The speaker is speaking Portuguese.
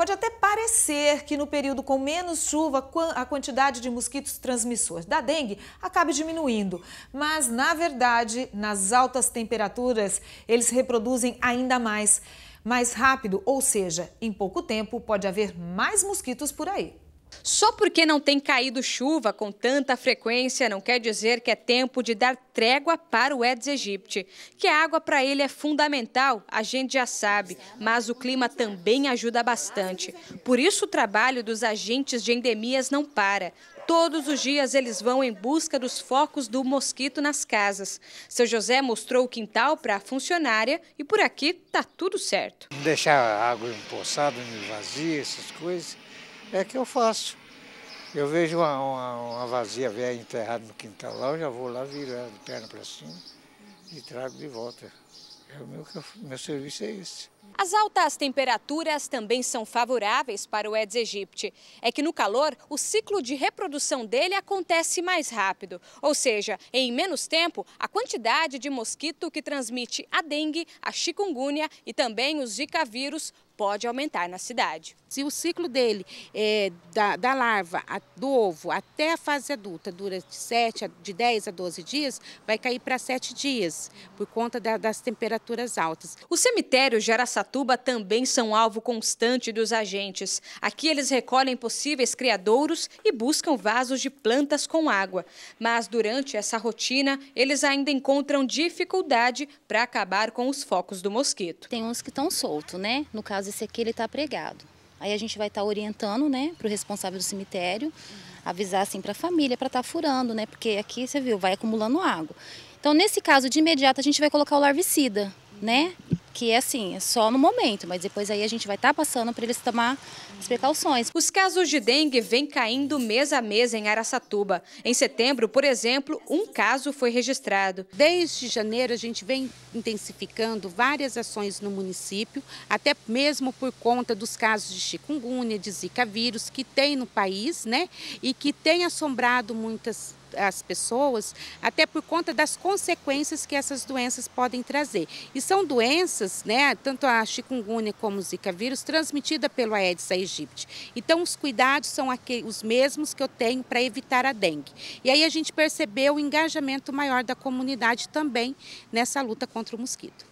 Pode até parecer que no período com menos chuva a quantidade de mosquitos transmissores da dengue acabe diminuindo, mas na verdade, nas altas temperaturas, eles reproduzem ainda mais, mais rápido, ou seja, em pouco tempo pode haver mais mosquitos por aí. Só porque não tem caído chuva com tanta frequência não quer dizer que é tempo de dar trégua para o Eds aegypti. Que a água para ele é fundamental, a gente já sabe, mas o clima também ajuda bastante. Por isso o trabalho dos agentes de endemias não para. Todos os dias eles vão em busca dos focos do mosquito nas casas. Seu José mostrou o quintal para a funcionária e por aqui está tudo certo. Deixar a água empoçada, vazia, essas coisas é que eu faço. Eu vejo uma, uma, uma vazia velha enterrada no quintal lá, eu já vou lá, viro ela de perna para cima e trago de volta. É o meu, meu serviço é esse. As altas temperaturas também são favoráveis para o Aedes aegypti. É que no calor, o ciclo de reprodução dele acontece mais rápido. Ou seja, em menos tempo, a quantidade de mosquito que transmite a dengue, a chikungunya e também os zika vírus pode aumentar na cidade. Se o ciclo dele, é, da, da, larva, a, do ovo até a fase adulta, dura de, 7, de 10 a 12 dias, vai cair para 7 dias, por conta da, das temperaturas altas. O cemitério gera Araçatuba também são alvo constante dos agentes. Aqui eles recolhem possíveis criadouros e buscam vasos de plantas com água. Mas durante essa rotina, eles ainda encontram dificuldade para acabar com os focos do mosquito. Tem uns que estão soltos, né? No caso esse aqui, ele está pregado. Aí a gente vai estar tá orientando, né, para o responsável do cemitério, avisar assim para a família para estar tá furando, né, porque aqui você viu, vai acumulando água. Então nesse caso de imediato a gente vai colocar o larvicida, né, que é assim, é só no momento, mas depois aí a gente vai estar tá passando para eles tomar as precauções. Os casos de dengue vêm caindo mês a mês em Araçatuba. Em setembro, por exemplo, um caso foi registrado. Desde janeiro a gente vem intensificando várias ações no município, até mesmo por conta dos casos de chikungunya, de zika vírus que tem no país, né? E que tem assombrado muitas as pessoas, até por conta das consequências que essas doenças podem trazer. E são doenças, né, tanto a chikungunya como o zika vírus, transmitida pelo Aedes aegypti. Então os cuidados são aqueles os mesmos que eu tenho para evitar a dengue. E aí a gente percebeu o engajamento maior da comunidade também nessa luta contra o mosquito.